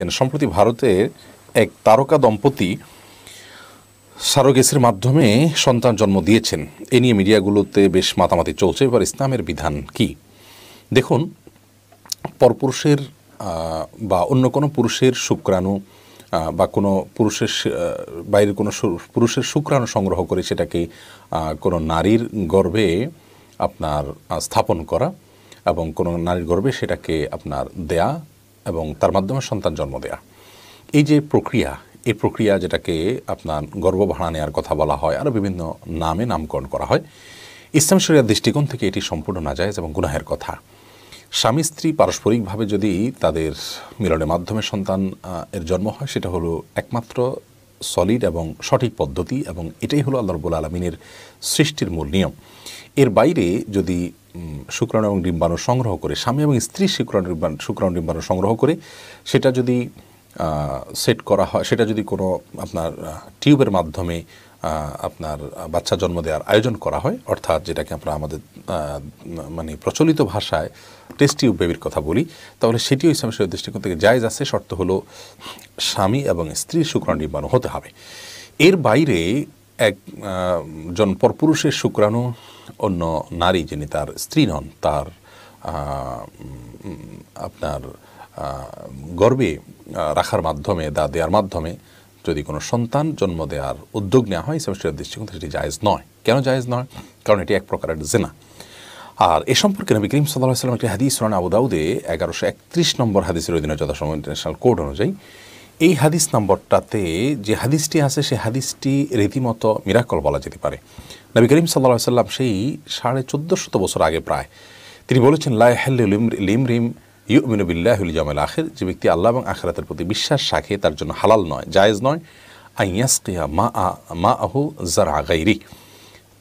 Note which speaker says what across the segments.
Speaker 1: কেন সম্প্রতি ভারতের এক তারকা দম্পতি সারোগেসির মাধ্যমে সন্তান জন্ম দিয়েছেন এ নিয়ে মিডিয়াগুলোতে বেশ মাতামাতি চলছে এবার ইসলামের বিধান কি দেখুন পরপুরুষের বা অন্য কোনো পুরুষের শুক্রাণু বা কোনো পুরুষের বাইরের কোনো পুরুষের শুক্রাণু সংগ্রহ করে সেটাকে কোনো নারীর গর্ভে আপনার স্থাপন করা এবং কোনো নারীর গর্ভে সেটাকে আপনার দেয়া এবং তার মাধ্যমে সন্তান জন্ম দেয়া এই যে প্রক্রিয়া এই প্রক্রিয়া যেটাকে আপনার গর্ব ভাড়া নেওয়ার কথা বলা হয় আরও বিভিন্ন নামে নামকরণ করা হয় ইসলাম শরিয়ার দৃষ্টিকোণ থেকে এটি সম্পূর্ণ না যায় এবং গুনাহের কথা স্বামী স্ত্রী পারস্পরিকভাবে যদি তাদের মিলনের মাধ্যমে সন্তান এর জন্ম হয় সেটা হলো একমাত্র সলিড এবং সঠিক পদ্ধতি এবং এটাই হলো আল্লাহ রবুল আলমিনের সৃষ্টির মূল নিয়ম এর বাইরে যদি শুক্রাণু এবং ডিম্বাণু সংগ্রহ করে স্বামী এবং স্ত্রী শুক্রাণু ডিম্বাণু শুক্রাণু ডিম্বাণু সংগ্রহ করে সেটা যদি সেট করা হয় সেটা যদি কোনো আপনার টিউবের মাধ্যমে আপনার বাচ্চা জন্ম দেওয়ার আয়োজন করা হয় অর্থাৎ যেটাকে আমরা আমাদের মানে প্রচলিত ভাষায় টেস্টিউ বেবির কথা বলি তাহলে সেটিও ইসলাম সৈয়দ দৃষ্টিকোণ থেকে জায়জ আছে শর্ত হলো স্বামী এবং স্ত্রী শুক্রাণু ডিম্বাণু হতে হবে এর বাইরে একজন পরপুরুষের শুক্রাণু অন্য নারী যিনি তার স্ত্রী নন তার আপনার গর্বে রাখার মাধ্যমে দা দেওয়ার মাধ্যমে যদি কোনো সন্তান জন্ম দেওয়ার উদ্যোগ নেওয়া হয় সেমিস্টারের দৃষ্টিকোণ সেটি জায়েজ নয় কেন জায়েজ নয় কারণ এটি এক প্রকারের জেনা আর এ সম্পর্কে নবী করিম সাল্লাহ সাল্লাম একটি হাদিস রানা আবুদাউদে এগারোশো একত্রিশ নম্বর হাদিসের অধীনে যথাসময় ইন্টারন্যাশনাল কোড অনুযায়ী এই হাদিস নম্বরটাতে যে হাদিসটি আছে সে হাদিসটি রীতিমতো মিরাকল বলা যেতে পারে নবী করিম সাল্লা সাল্লাম সেই সাড়ে চোদ্দো শত বছর আগে প্রায় তিনি বলেছেন লিম রিম ইউমিনবিল্লাহুল জামাল আখের যে ব্যক্তি আল্লাহ এবং আখেরাতের প্রতি বিশ্বাস রাখে তার জন্য হালাল নয় জায়েজ নয় আইয়াসকিয়া মা আ মা আহু জার আগাইরি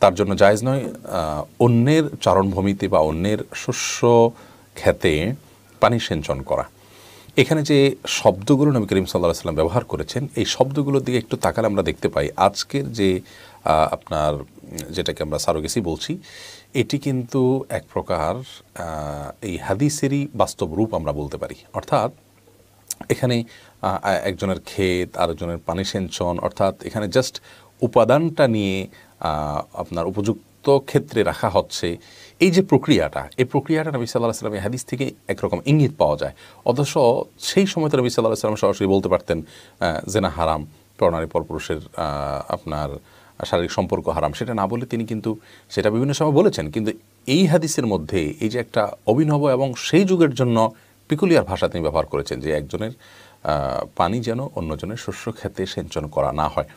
Speaker 1: তার জন্য জায়েজ নয় অন্যের চারণভূমিতে বা অন্যের শস্য খেতে পানি সিঞ্চন করা এখানে যে শব্দগুলো নবী করিম সাল্লাহ সাল্লাম ব্যবহার করেছেন এই শব্দগুলোর দিকে একটু তাকালে আমরা দেখতে পাই আজকের যে আপনার যেটাকে আমরা সারোগেসি বলছি এটি কিন্তু এক প্রকার এই হাদিসেরই বাস্তব রূপ আমরা বলতে পারি অর্থাৎ এখানে একজনের ক্ষেত আরেকজনের পানি সেঞ্চন অর্থাৎ এখানে জাস্ট উপাদানটা নিয়ে আপনার উপযুক্ত সমস্ত ক্ষেত্রে রাখা হচ্ছে এই যে প্রক্রিয়াটা এই প্রক্রিয়াটা নবী সাল্লাহ সাল্লামের হাদিস থেকে একরকম ইঙ্গিত পাওয়া যায় অথচ সেই সময় তো নবী সাল্লাহ সাল্লাম সরাসরি বলতে পারতেন জেনা হারাম প্রণারী পরপুরুষের আপনার শারীরিক সম্পর্ক হারাম সেটা না বলে তিনি কিন্তু সেটা বিভিন্ন সময় বলেছেন কিন্তু এই হাদিসের মধ্যে এই যে একটা অভিনব এবং সেই যুগের জন্য পিকুলিয়ার ভাষা তিনি ব্যবহার করেছেন যে একজনের পানি যেন অন্যজনের শস্য খেতে সেঞ্চন করা না হয়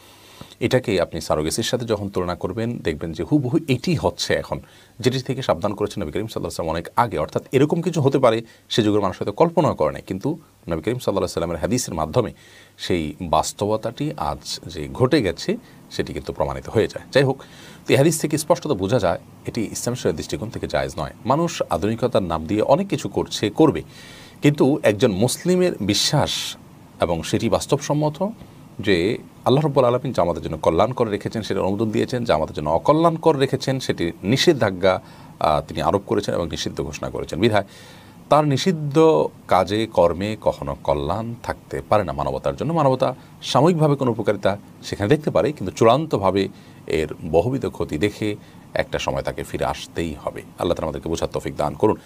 Speaker 1: এটাকেই আপনি সারোগেসির সাথে যখন তুলনা করবেন দেখবেন যে হুবহু এটি হচ্ছে এখন যেটি থেকে সাবধান করেছেন নবী করিম সাল্লাহ সাল্লাম অনেক আগে অর্থাৎ এরকম কিছু হতে পারে সে যুগের মানুষ হয়তো কল্পনা করে না কিন্তু নবী করিম সাল্লাহ সাল্লামের হাদিসের মাধ্যমে সেই বাস্তবতাটি আজ যে ঘটে গেছে সেটি কিন্তু প্রমাণিত হয়ে যায় যাই হোক তো এই হাদিস থেকে স্পষ্টত বোঝা যায় এটি ইসলাম দৃষ্টিকোণ থেকে জায়জ নয় মানুষ আধুনিকতার নাম দিয়ে অনেক কিছু করছে করবে কিন্তু একজন মুসলিমের বিশ্বাস এবং সেটি বাস্তবসম্মত যে আল্লাহ রব্বুল আলমিন জামাতের জন্য কল্যাণকর রেখেছেন সেটা অনুমোদন দিয়েছেন জামাতের জন্য অকল্যাণকর রেখেছেন সেটি নিষেধাজ্ঞা তিনি আরোপ করেছেন এবং নিষিদ্ধ ঘোষণা করেছেন বিধায় তার নিষিদ্ধ কাজে কর্মে কখনো কল্যাণ থাকতে পারে না মানবতার জন্য মানবতা সাময়িকভাবে কোনো উপকারিতা সেখানে দেখতে পারে কিন্তু চূড়ান্তভাবে এর বহুবিধ ক্ষতি দেখে একটা সময় তাকে ফিরে আসতেই হবে আল্লাহ তালা আমাদেরকে বোঝার তফিক দান করুন